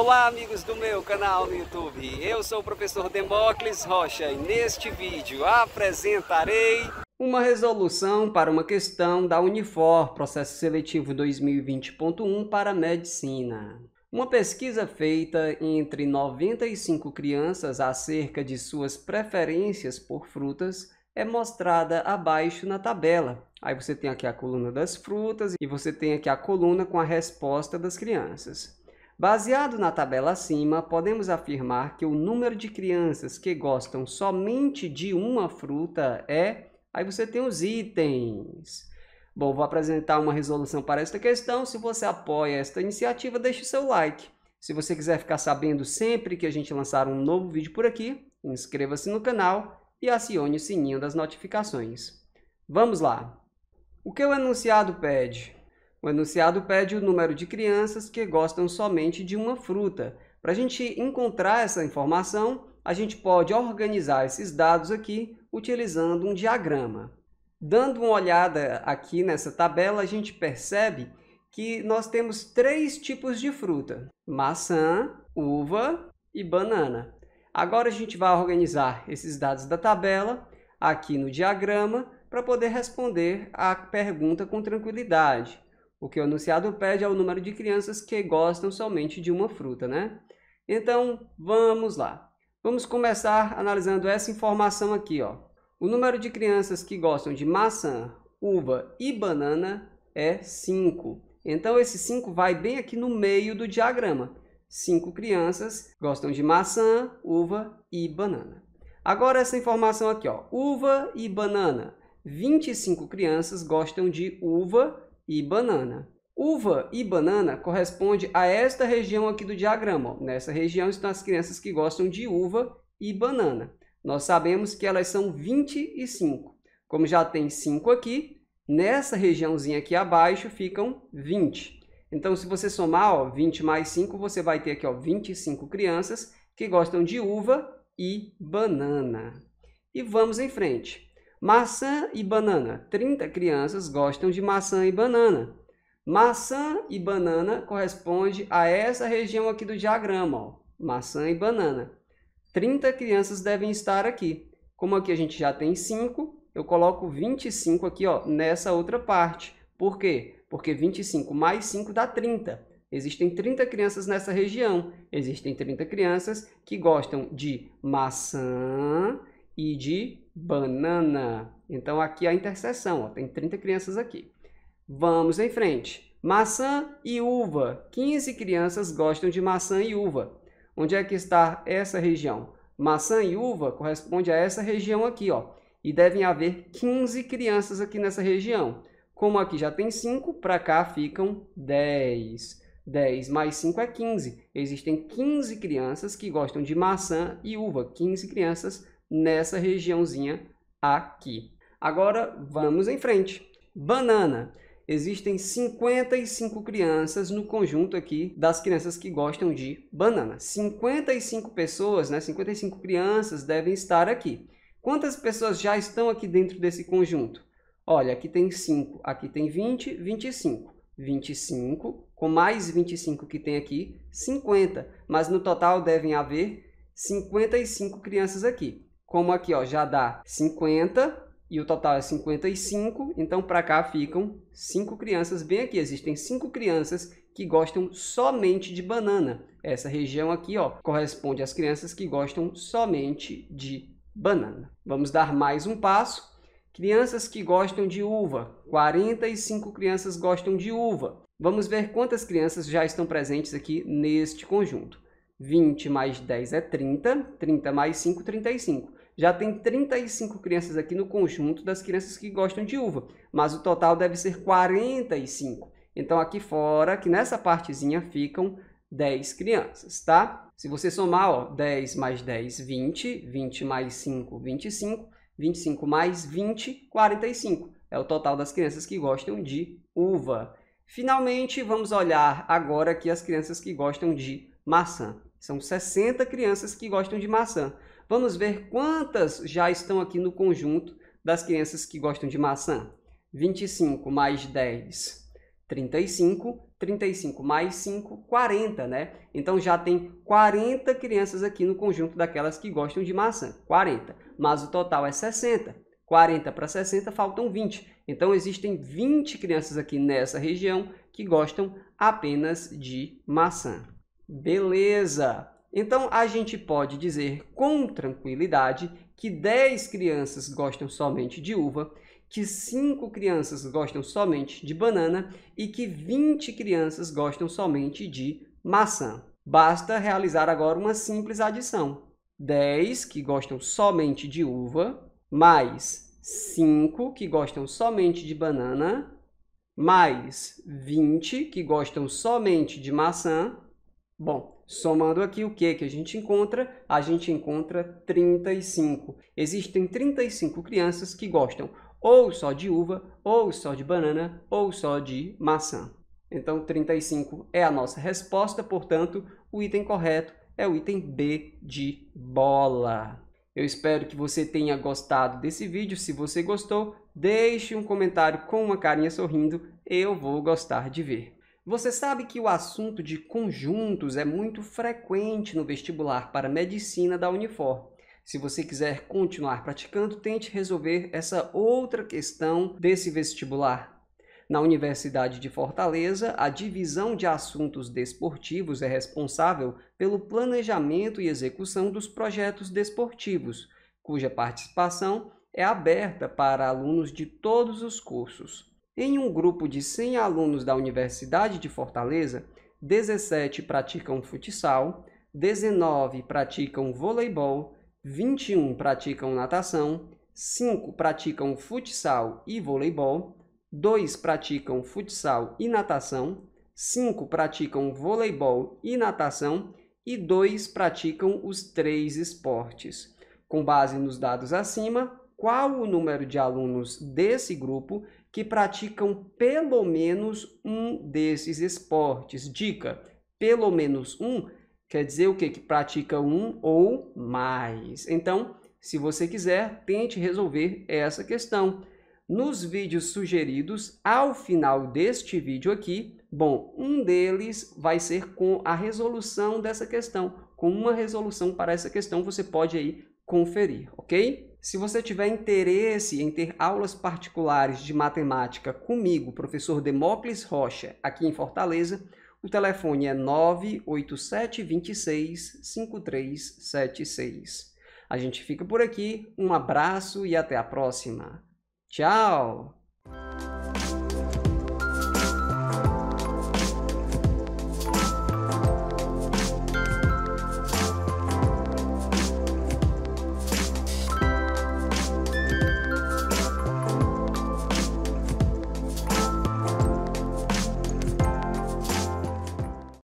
Olá amigos do meu canal no YouTube, eu sou o professor Demócles Rocha e neste vídeo apresentarei uma resolução para uma questão da Unifor, processo seletivo 2020.1 para medicina. Uma pesquisa feita entre 95 crianças acerca de suas preferências por frutas é mostrada abaixo na tabela. Aí você tem aqui a coluna das frutas e você tem aqui a coluna com a resposta das crianças. Baseado na tabela acima, podemos afirmar que o número de crianças que gostam somente de uma fruta é. Aí você tem os itens. Bom, vou apresentar uma resolução para esta questão. Se você apoia esta iniciativa, deixe seu like. Se você quiser ficar sabendo sempre que a gente lançar um novo vídeo por aqui, inscreva-se no canal e acione o sininho das notificações. Vamos lá! O que o enunciado pede? O enunciado pede o número de crianças que gostam somente de uma fruta. Para a gente encontrar essa informação, a gente pode organizar esses dados aqui utilizando um diagrama. Dando uma olhada aqui nessa tabela, a gente percebe que nós temos três tipos de fruta: maçã, uva e banana. Agora a gente vai organizar esses dados da tabela aqui no diagrama para poder responder a pergunta com tranquilidade. O que o anunciado pede é o número de crianças que gostam somente de uma fruta, né? Então, vamos lá. Vamos começar analisando essa informação aqui, ó. O número de crianças que gostam de maçã, uva e banana é 5. Então, esse 5 vai bem aqui no meio do diagrama. 5 crianças gostam de maçã, uva e banana. Agora, essa informação aqui, ó. Uva e banana. 25 crianças gostam de uva e banana. Uva e banana corresponde a esta região aqui do diagrama. Ó. Nessa região estão as crianças que gostam de uva e banana. Nós sabemos que elas são 25. Como já tem 5 aqui, nessa regiãozinha aqui abaixo ficam 20. Então, se você somar ó, 20 mais 5, você vai ter aqui ó, 25 crianças que gostam de uva e banana. E vamos em frente. Maçã e banana. 30 crianças gostam de maçã e banana. Maçã e banana corresponde a essa região aqui do diagrama, ó. maçã e banana. 30 crianças devem estar aqui. Como aqui a gente já tem 5, eu coloco 25 aqui ó, nessa outra parte. Por quê? Porque 25 mais 5 dá 30. Existem 30 crianças nessa região. Existem 30 crianças que gostam de maçã e de banana. Então, aqui a interseção, ó, tem 30 crianças aqui. Vamos em frente. Maçã e uva. 15 crianças gostam de maçã e uva. Onde é que está essa região? Maçã e uva corresponde a essa região aqui, ó. E devem haver 15 crianças aqui nessa região. Como aqui já tem 5, para cá ficam 10. 10 mais 5 é 15. Existem 15 crianças que gostam de maçã e uva. 15 crianças nessa regiãozinha aqui. Agora vamos em frente. Banana. Existem 55 crianças no conjunto aqui das crianças que gostam de banana. 55 pessoas, né? 55 crianças devem estar aqui. Quantas pessoas já estão aqui dentro desse conjunto? Olha, aqui tem 5, aqui tem 20, 25. 25, com mais 25 que tem aqui, 50. Mas no total devem haver 55 crianças aqui. Como aqui, ó, já dá 50 e o total é 55, então para cá ficam 5 crianças. Bem aqui, existem 5 crianças que gostam somente de banana. Essa região aqui, ó, corresponde às crianças que gostam somente de banana. Vamos dar mais um passo. Crianças que gostam de uva. 45 crianças gostam de uva. Vamos ver quantas crianças já estão presentes aqui neste conjunto. 20 mais 10 é 30, 30 mais 5, 35. Já tem 35 crianças aqui no conjunto das crianças que gostam de uva, mas o total deve ser 45. Então, aqui fora, que nessa partezinha, ficam 10 crianças, tá? Se você somar, ó, 10 mais 10, 20, 20 mais 5, 25, 25 mais 20, 45. É o total das crianças que gostam de uva. Finalmente, vamos olhar agora aqui as crianças que gostam de maçã. São 60 crianças que gostam de maçã. Vamos ver quantas já estão aqui no conjunto das crianças que gostam de maçã. 25 mais 10, 35. 35 mais 5, 40, né? Então já tem 40 crianças aqui no conjunto daquelas que gostam de maçã. 40. Mas o total é 60. 40 para 60 faltam 20. Então existem 20 crianças aqui nessa região que gostam apenas de maçã. Beleza! Então, a gente pode dizer com tranquilidade que 10 crianças gostam somente de uva, que 5 crianças gostam somente de banana e que 20 crianças gostam somente de maçã. Basta realizar agora uma simples adição. 10 que gostam somente de uva, mais 5 que gostam somente de banana, mais 20 que gostam somente de maçã, Bom, somando aqui o que que a gente encontra? A gente encontra 35. Existem 35 crianças que gostam ou só de uva, ou só de banana, ou só de maçã. Então, 35 é a nossa resposta, portanto, o item correto é o item B de bola. Eu espero que você tenha gostado desse vídeo. Se você gostou, deixe um comentário com uma carinha sorrindo. Eu vou gostar de ver. Você sabe que o assunto de conjuntos é muito frequente no vestibular para medicina da Unifor. Se você quiser continuar praticando, tente resolver essa outra questão desse vestibular. Na Universidade de Fortaleza, a divisão de assuntos desportivos é responsável pelo planejamento e execução dos projetos desportivos, cuja participação é aberta para alunos de todos os cursos. Em um grupo de 100 alunos da Universidade de Fortaleza, 17 praticam futsal, 19 praticam voleibol, 21 praticam natação, 5 praticam futsal e voleibol, 2 praticam futsal e natação, 5 praticam voleibol e natação e 2 praticam os três esportes. Com base nos dados acima, qual o número de alunos desse grupo que praticam pelo menos um desses esportes. Dica: pelo menos um quer dizer o quê? Que pratica um ou mais. Então, se você quiser, tente resolver essa questão. Nos vídeos sugeridos, ao final deste vídeo aqui, bom, um deles vai ser com a resolução dessa questão. Com uma resolução para essa questão, você pode aí conferir, ok? Se você tiver interesse em ter aulas particulares de matemática comigo, professor Demócles Rocha, aqui em Fortaleza, o telefone é 987-26-5376. A gente fica por aqui, um abraço e até a próxima. Tchau!